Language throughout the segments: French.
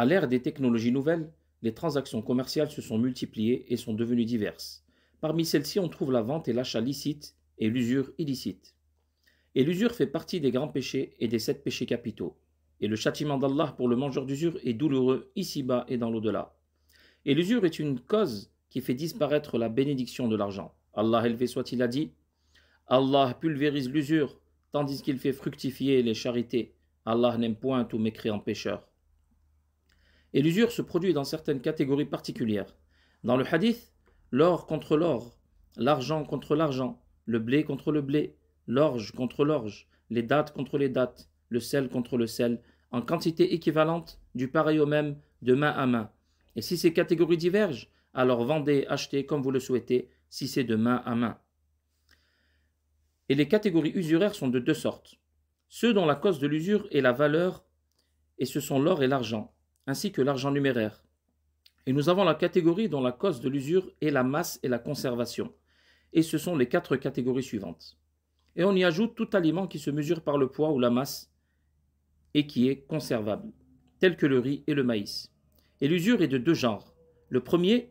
À l'ère des technologies nouvelles, les transactions commerciales se sont multipliées et sont devenues diverses. Parmi celles-ci, on trouve la vente et l'achat licite et l'usure illicite. Et l'usure fait partie des grands péchés et des sept péchés capitaux. Et le châtiment d'Allah pour le mangeur d'usure est douloureux ici-bas et dans l'au-delà. Et l'usure est une cause qui fait disparaître la bénédiction de l'argent. Allah élevé soit-il a dit Allah pulvérise l'usure, tandis qu'il fait fructifier les charités. Allah n'aime point tout mécréant pécheur. Et l'usure se produit dans certaines catégories particulières. Dans le hadith, l'or contre l'or, l'argent contre l'argent, le blé contre le blé, l'orge contre l'orge, les dates contre les dates, le sel contre le sel, en quantité équivalente du pareil au même, de main à main. Et si ces catégories divergent, alors vendez, achetez comme vous le souhaitez, si c'est de main à main. Et les catégories usuraires sont de deux sortes. Ceux dont la cause de l'usure est la valeur, et ce sont l'or et l'argent, ainsi que l'argent numéraire. Et nous avons la catégorie dont la cause de l'usure est la masse et la conservation. Et ce sont les quatre catégories suivantes. Et on y ajoute tout aliment qui se mesure par le poids ou la masse et qui est conservable, tel que le riz et le maïs. Et l'usure est de deux genres. Le premier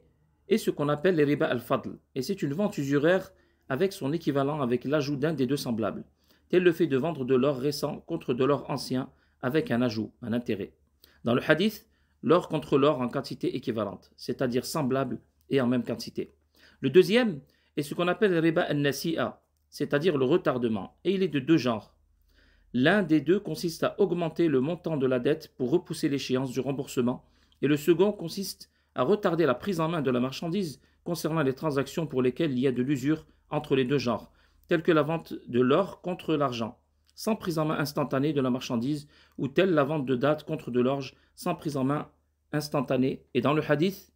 est ce qu'on appelle les riba al-fadl, et c'est une vente usuraire avec son équivalent avec l'ajout d'un des deux semblables, tel le fait de vendre de l'or récent contre de l'or ancien avec un ajout, un intérêt. Dans le hadith, l'or contre l'or en quantité équivalente, c'est-à-dire semblable et en même quantité. Le deuxième est ce qu'on appelle reba al-nasi'a, c'est-à-dire le retardement, et il est de deux genres. L'un des deux consiste à augmenter le montant de la dette pour repousser l'échéance du remboursement, et le second consiste à retarder la prise en main de la marchandise concernant les transactions pour lesquelles il y a de l'usure entre les deux genres, telles que la vente de l'or contre l'argent, sans prise en main instantanée de la marchandise, ou telle la vente de date contre de l'orge, sans prise en main instantanée. Et dans le hadith,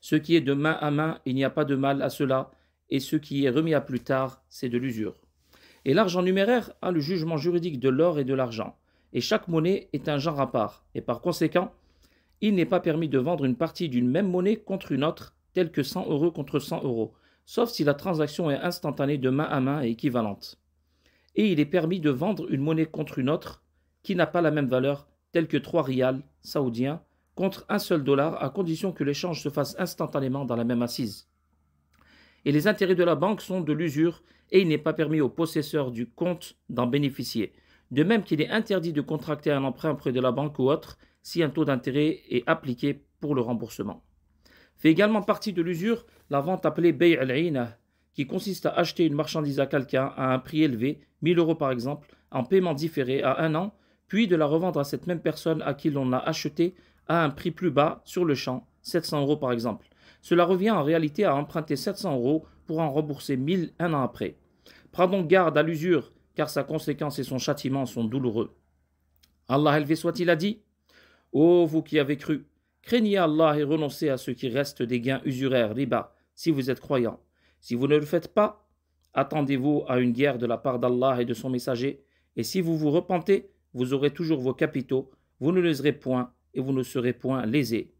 ce qui est de main à main, il n'y a pas de mal à cela, et ce qui est remis à plus tard, c'est de l'usure. Et l'argent numéraire a le jugement juridique de l'or et de l'argent, et chaque monnaie est un genre à part, et par conséquent, il n'est pas permis de vendre une partie d'une même monnaie contre une autre, telle que 100 euros contre 100 euros, sauf si la transaction est instantanée de main à main et équivalente et il est permis de vendre une monnaie contre une autre qui n'a pas la même valeur, telle que 3 rials saoudiens contre un seul dollar à condition que l'échange se fasse instantanément dans la même assise. Et les intérêts de la banque sont de l'usure et il n'est pas permis au possesseur du compte d'en bénéficier. De même qu'il est interdit de contracter un emprunt auprès de la banque ou autre si un taux d'intérêt est appliqué pour le remboursement. Fait également partie de l'usure la vente appelée Bay al qui consiste à acheter une marchandise à quelqu'un à un prix élevé, 1000 euros par exemple, en paiement différé à un an, puis de la revendre à cette même personne à qui l'on a acheté à un prix plus bas sur le champ, 700 euros par exemple. Cela revient en réalité à emprunter 700 euros pour en rembourser 1000 un an après. Prends donc garde à l'usure, car sa conséquence et son châtiment sont douloureux. Allah élevé soit-il a dit Ô vous qui avez cru, craignez Allah et renoncez à ce qui reste des gains usuraires, riba, si vous êtes croyants. Si vous ne le faites pas, attendez-vous à une guerre de la part d'Allah et de son messager, et si vous vous repentez, vous aurez toujours vos capitaux, vous ne léserez point et vous ne serez point lésés.